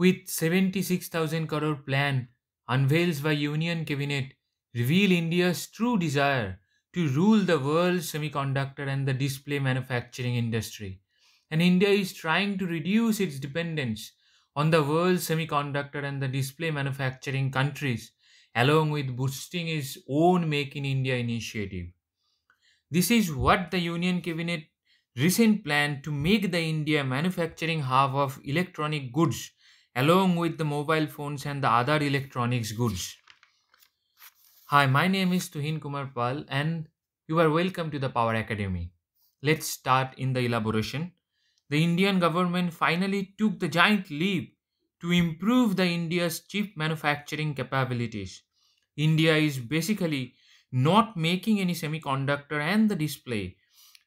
with 76,000 crore plan unveiled by Union Cabinet reveal India's true desire to rule the world's semiconductor and the display manufacturing industry. And India is trying to reduce its dependence on the world's semiconductor and the display manufacturing countries, along with boosting its own Make in India initiative. This is what the Union Cabinet recent plan to make the India manufacturing half of electronic goods along with the mobile phones and the other electronics goods. Hi, my name is Tuhin Kumar Pal and you are welcome to the Power Academy. Let's start in the elaboration. The Indian government finally took the giant leap to improve the India's chip manufacturing capabilities. India is basically not making any semiconductor and the display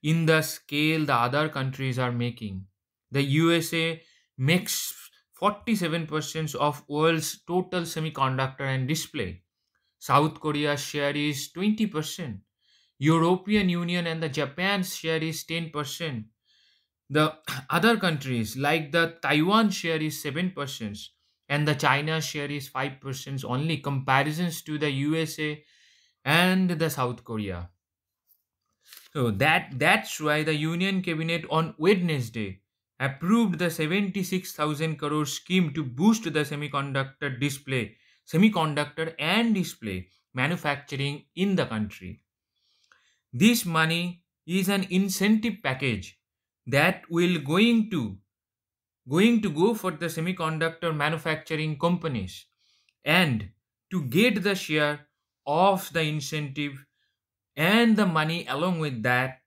in the scale the other countries are making. The USA makes 47% of world's total semiconductor and display. South Korea's share is 20%. European Union and the Japan's share is 10%. The other countries like the Taiwan share is 7% and the China share is 5% only comparisons to the USA and the South Korea. So that that's why the Union Cabinet on Wednesday approved the 76,000 crore scheme to boost the semiconductor display, semiconductor and display manufacturing in the country. This money is an incentive package that will going to going to go for the semiconductor manufacturing companies and to get the share of the incentive and the money along with that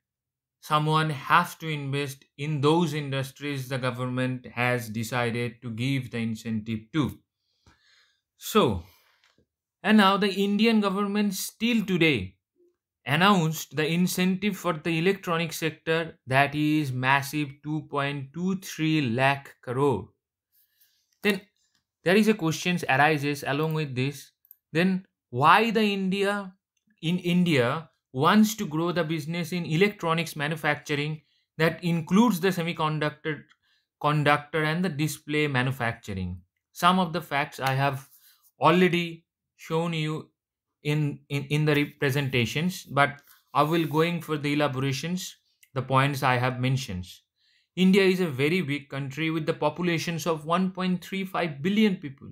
someone has to invest in those industries the government has decided to give the incentive to. So, and now the Indian government still today announced the incentive for the electronic sector that is massive 2.23 lakh crore. Then there is a question arises along with this. Then why the India in India wants to grow the business in electronics manufacturing that includes the semiconductor conductor and the display manufacturing. Some of the facts I have already shown you in, in, in the representations, but I will going for the elaborations, the points I have mentioned. India is a very big country with the populations of 1.35 billion people.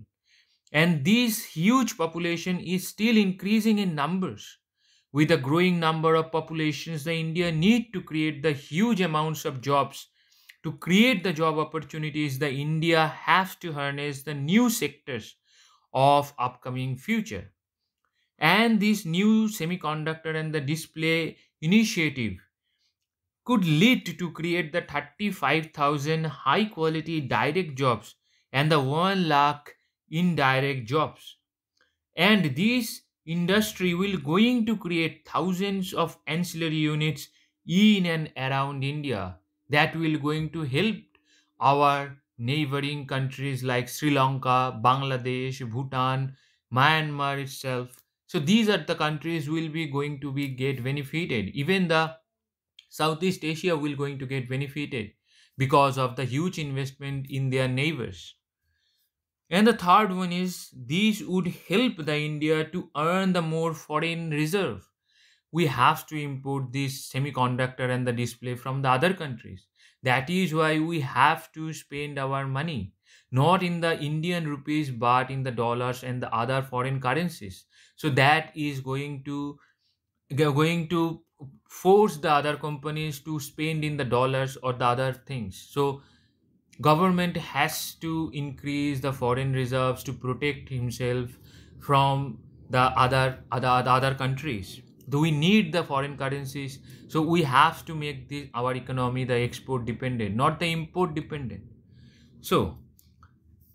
And this huge population is still increasing in numbers. With the growing number of populations, the India need to create the huge amounts of jobs. To create the job opportunities, the India has to harness the new sectors of upcoming future. And this new semiconductor and the display initiative could lead to create the 35,000 high quality direct jobs and the 1 lakh indirect jobs. And these industry will going to create thousands of ancillary units in and around India that will going to help our neighboring countries like Sri Lanka, Bangladesh, Bhutan, Myanmar itself. So these are the countries will be going to be get benefited. Even the Southeast Asia will going to get benefited because of the huge investment in their neighbors. And the third one is these would help the India to earn the more foreign reserve. We have to import this semiconductor and the display from the other countries. That is why we have to spend our money, not in the Indian rupees, but in the dollars and the other foreign currencies. So that is going to going to force the other companies to spend in the dollars or the other things. So government has to increase the foreign reserves to protect himself from the other other uh, the other countries do we need the foreign currencies so we have to make this our economy the export dependent not the import dependent so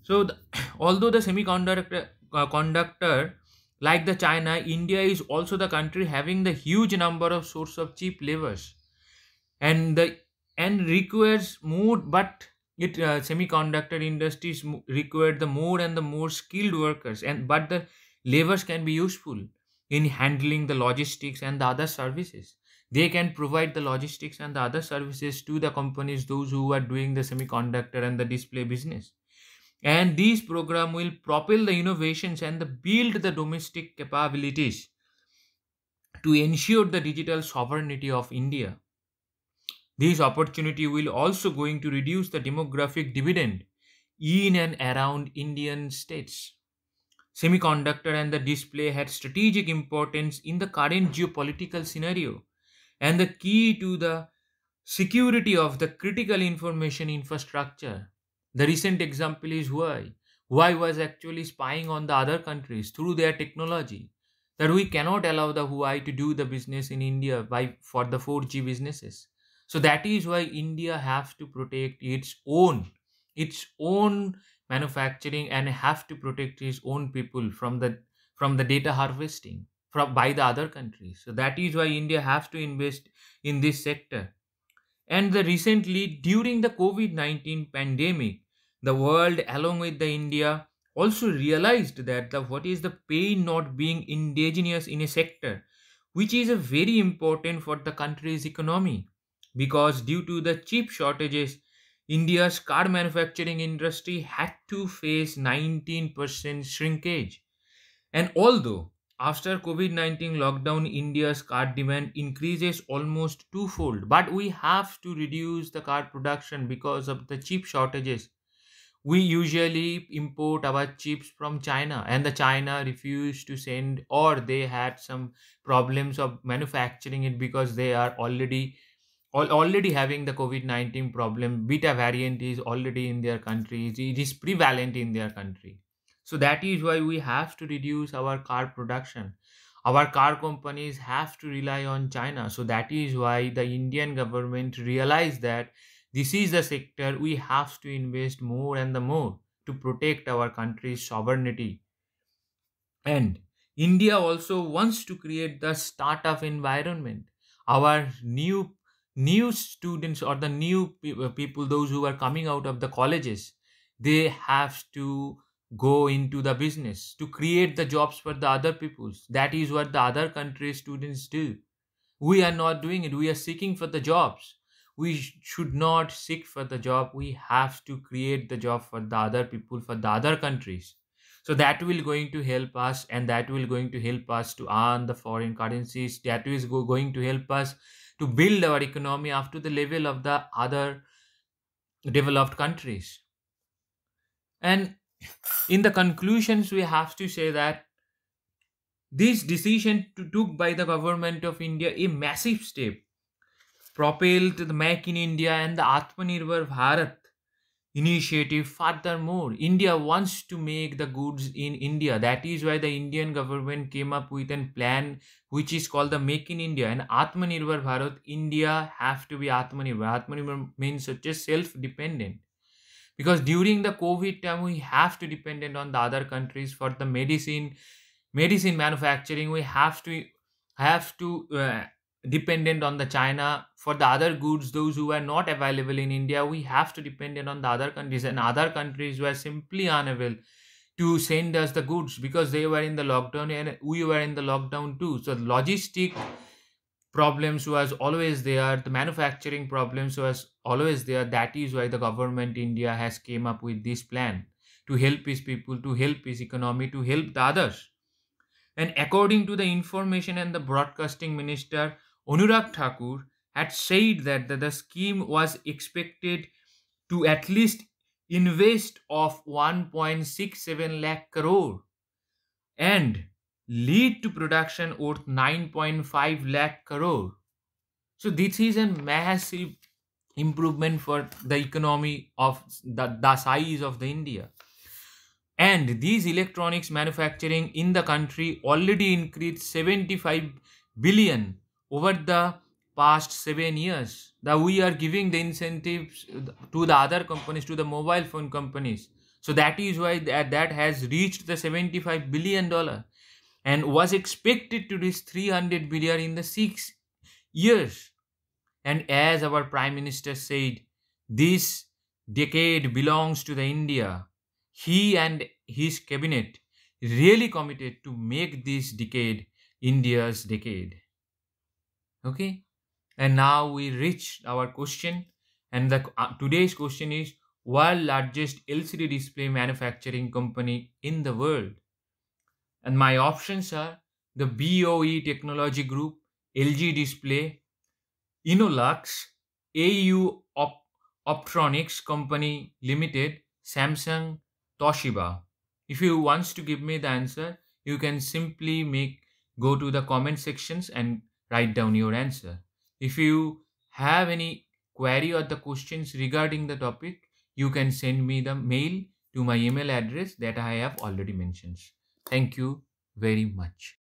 so the, although the semiconductor uh, conductor like the china india is also the country having the huge number of source of cheap labor, and the and requires more but it uh, semiconductor industries required the more and the more skilled workers and but the labors can be useful in handling the logistics and the other services they can provide the logistics and the other services to the companies those who are doing the semiconductor and the display business and these program will propel the innovations and the build the domestic capabilities to ensure the digital sovereignty of india this opportunity will also going to reduce the demographic dividend in and around Indian states. Semiconductor and the display had strategic importance in the current geopolitical scenario and the key to the security of the critical information infrastructure. The recent example is why. Huawei was actually spying on the other countries through their technology that we cannot allow the Huawei to do the business in India by for the 4G businesses so that is why india has to protect its own its own manufacturing and have to protect its own people from the from the data harvesting from by the other countries so that is why india has to invest in this sector and the recently during the covid-19 pandemic the world along with the india also realized that the, what is the pain not being indigenous in a sector which is a very important for the country's economy because due to the chip shortages, India's car manufacturing industry had to face 19% shrinkage. And although after COVID 19 lockdown, India's car demand increases almost twofold, but we have to reduce the car production because of the chip shortages. We usually import our chips from China, and the China refused to send, or they had some problems of manufacturing it because they are already already having the COVID-19 problem. Beta variant is already in their country. It is prevalent in their country. So that is why we have to reduce our car production. Our car companies have to rely on China. So that is why the Indian government realized that this is the sector we have to invest more and the more to protect our country's sovereignty. And India also wants to create the startup environment. Our new new students or the new pe- uh, people those who are coming out of the colleges they have to go into the business to create the jobs for the other peoples that is what the other country students do we are not doing it we are seeking for the jobs we should not seek for the job we have to create the job for the other people for the other countries so that will going to help us and that will going to help us to earn the foreign currencies that is go, going to help us to build our economy up to the level of the other developed countries and in the conclusions we have to say that this decision to, took by the government of india a massive step propelled the make in india and the atmanirbhar bharat initiative furthermore india wants to make the goods in india that is why the indian government came up with a plan which is called the make in india and atmanirbhar bharat india have to be atmanirbhar atmanirbhar means such as self dependent because during the covid time we have to dependent on the other countries for the medicine medicine manufacturing we have to have to uh, dependent on the China. For the other goods, those who are not available in India, we have to dependent on the other countries and other countries were simply unable to send us the goods because they were in the lockdown and we were in the lockdown too. So logistic problems was always there. The manufacturing problems was always there. That is why the government India has came up with this plan to help his people, to help his economy, to help the others. And according to the information and the broadcasting minister, Anurag Thakur had said that, the scheme was expected to at least invest of 1.67 lakh crore and lead to production worth 9.5 lakh crore. So this is a massive improvement for the economy of the, the size of the India. And these electronics manufacturing in the country already increased 75 billion over the past seven years that we are giving the incentives to the other companies to the mobile phone companies so that is why that, that has reached the 75 billion dollar and was expected to reach 300 billion in the 6 years and as our prime minister said this decade belongs to the india he and his cabinet really committed to make this decade india's decade okay and now we reach our question and the uh, today's question is world largest lcd display manufacturing company in the world and my options are the boe technology group lg display inolux au Op- optronics company limited samsung toshiba if you wants to give me the answer you can simply make go to the comment sections and write down your answer. If you have any query or the questions regarding the topic, you can send me the mail to my email address that I have already mentioned. Thank you very much.